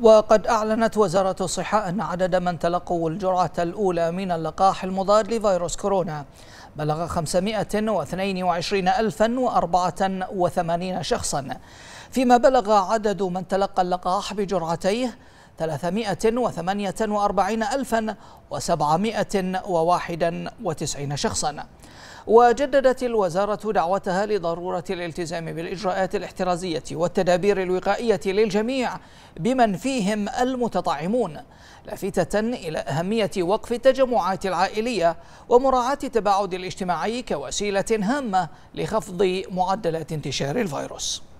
وقد أعلنت وزارة الصحة أن عدد من تلقوا الجرعة الأولى من اللقاح المضاد لفيروس كورونا بلغ 522084 شخصا فيما بلغ عدد من تلقى اللقاح بجرعتيه 348 ألفا وواحدا وتسعين شخصا وجددت الوزارة دعوتها لضرورة الالتزام بالإجراءات الاحترازية والتدابير الوقائية للجميع بمن فيهم المتطعمون لافتة إلى أهمية وقف التجمعات العائلية ومراعاة التباعد الاجتماعي كوسيلة هامة لخفض معدلات انتشار الفيروس